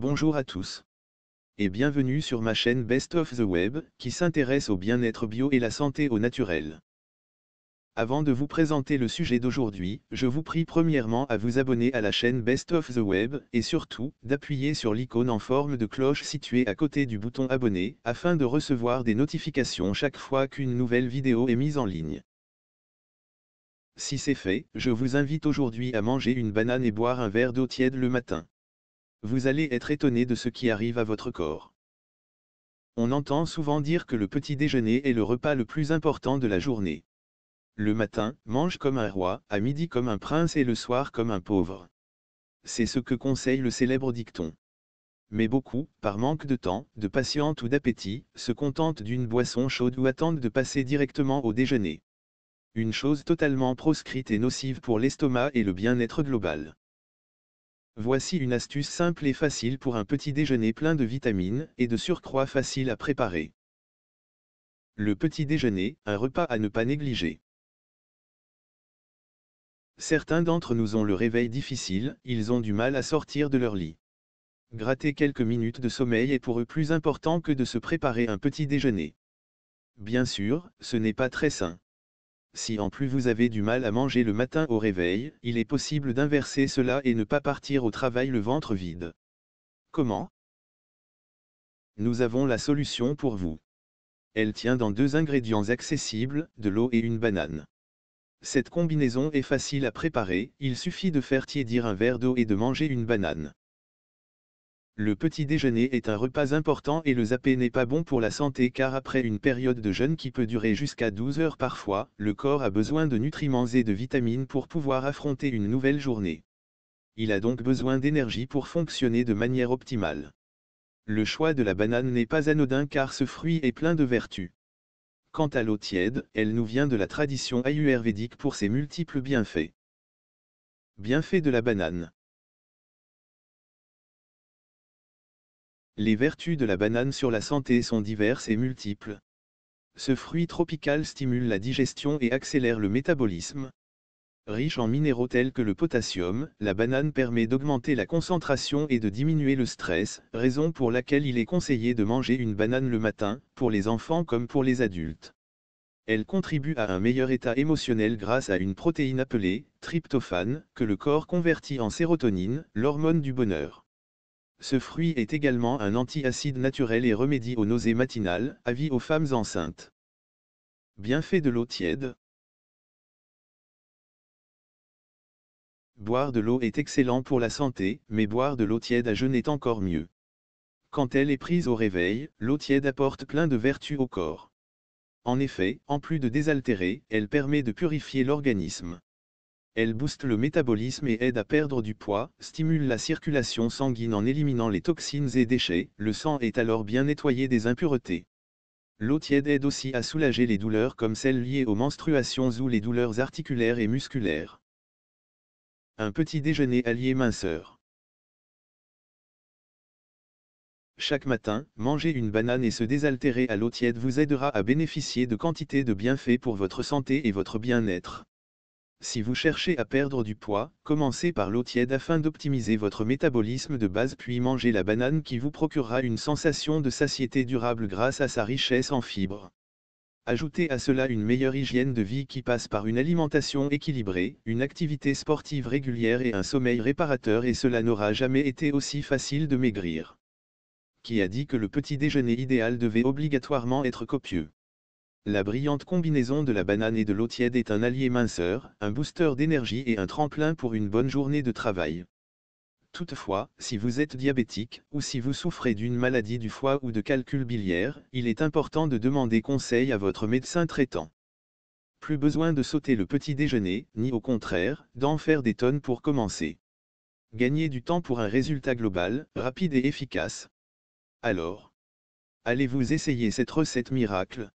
Bonjour à tous. Et bienvenue sur ma chaîne Best of the Web, qui s'intéresse au bien-être bio et la santé au naturel. Avant de vous présenter le sujet d'aujourd'hui, je vous prie premièrement à vous abonner à la chaîne Best of the Web, et surtout, d'appuyer sur l'icône en forme de cloche située à côté du bouton abonner, afin de recevoir des notifications chaque fois qu'une nouvelle vidéo est mise en ligne. Si c'est fait, je vous invite aujourd'hui à manger une banane et boire un verre d'eau tiède le matin. Vous allez être étonné de ce qui arrive à votre corps. On entend souvent dire que le petit déjeuner est le repas le plus important de la journée. Le matin, mange comme un roi, à midi comme un prince et le soir comme un pauvre. C'est ce que conseille le célèbre dicton. Mais beaucoup, par manque de temps, de patience ou d'appétit, se contentent d'une boisson chaude ou attendent de passer directement au déjeuner. Une chose totalement proscrite et nocive pour l'estomac et le bien-être global. Voici une astuce simple et facile pour un petit déjeuner plein de vitamines et de surcroît facile à préparer. Le petit déjeuner, un repas à ne pas négliger. Certains d'entre nous ont le réveil difficile, ils ont du mal à sortir de leur lit. Gratter quelques minutes de sommeil est pour eux plus important que de se préparer un petit déjeuner. Bien sûr, ce n'est pas très sain si en plus vous avez du mal à manger le matin au réveil, il est possible d'inverser cela et ne pas partir au travail le ventre vide. Comment Nous avons la solution pour vous. Elle tient dans deux ingrédients accessibles, de l'eau et une banane. Cette combinaison est facile à préparer, il suffit de faire tiédir un verre d'eau et de manger une banane. Le petit déjeuner est un repas important et le zappé n'est pas bon pour la santé car après une période de jeûne qui peut durer jusqu'à 12 heures parfois, le corps a besoin de nutriments et de vitamines pour pouvoir affronter une nouvelle journée. Il a donc besoin d'énergie pour fonctionner de manière optimale. Le choix de la banane n'est pas anodin car ce fruit est plein de vertus. Quant à l'eau tiède, elle nous vient de la tradition ayurvédique pour ses multiples bienfaits. Bienfaits de la banane. Les vertus de la banane sur la santé sont diverses et multiples. Ce fruit tropical stimule la digestion et accélère le métabolisme. Riche en minéraux tels que le potassium, la banane permet d'augmenter la concentration et de diminuer le stress, raison pour laquelle il est conseillé de manger une banane le matin, pour les enfants comme pour les adultes. Elle contribue à un meilleur état émotionnel grâce à une protéine appelée tryptophane, que le corps convertit en sérotonine, l'hormone du bonheur. Ce fruit est également un antiacide naturel et remédie aux nausées matinales, avis aux femmes enceintes. Bienfait de l'eau tiède. Boire de l'eau est excellent pour la santé, mais boire de l'eau tiède à jeûne est encore mieux. Quand elle est prise au réveil, l'eau tiède apporte plein de vertus au corps. En effet, en plus de désaltérer, elle permet de purifier l'organisme. Elle booste le métabolisme et aide à perdre du poids, stimule la circulation sanguine en éliminant les toxines et déchets, le sang est alors bien nettoyé des impuretés. L'eau tiède aide aussi à soulager les douleurs comme celles liées aux menstruations ou les douleurs articulaires et musculaires. Un petit déjeuner allié minceur. Chaque matin, manger une banane et se désaltérer à l'eau tiède vous aidera à bénéficier de quantités de bienfaits pour votre santé et votre bien-être. Si vous cherchez à perdre du poids, commencez par l'eau tiède afin d'optimiser votre métabolisme de base puis mangez la banane qui vous procurera une sensation de satiété durable grâce à sa richesse en fibres. Ajoutez à cela une meilleure hygiène de vie qui passe par une alimentation équilibrée, une activité sportive régulière et un sommeil réparateur et cela n'aura jamais été aussi facile de maigrir. Qui a dit que le petit déjeuner idéal devait obligatoirement être copieux la brillante combinaison de la banane et de l'eau tiède est un allié minceur, un booster d'énergie et un tremplin pour une bonne journée de travail. Toutefois, si vous êtes diabétique, ou si vous souffrez d'une maladie du foie ou de calcul biliaire, il est important de demander conseil à votre médecin traitant. Plus besoin de sauter le petit déjeuner, ni au contraire, d'en faire des tonnes pour commencer. Gagnez du temps pour un résultat global, rapide et efficace. Alors, allez-vous essayer cette recette miracle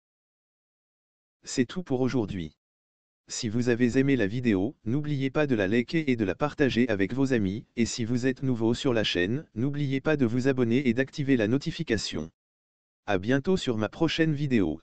c'est tout pour aujourd'hui. Si vous avez aimé la vidéo, n'oubliez pas de la liker et de la partager avec vos amis, et si vous êtes nouveau sur la chaîne, n'oubliez pas de vous abonner et d'activer la notification. A bientôt sur ma prochaine vidéo.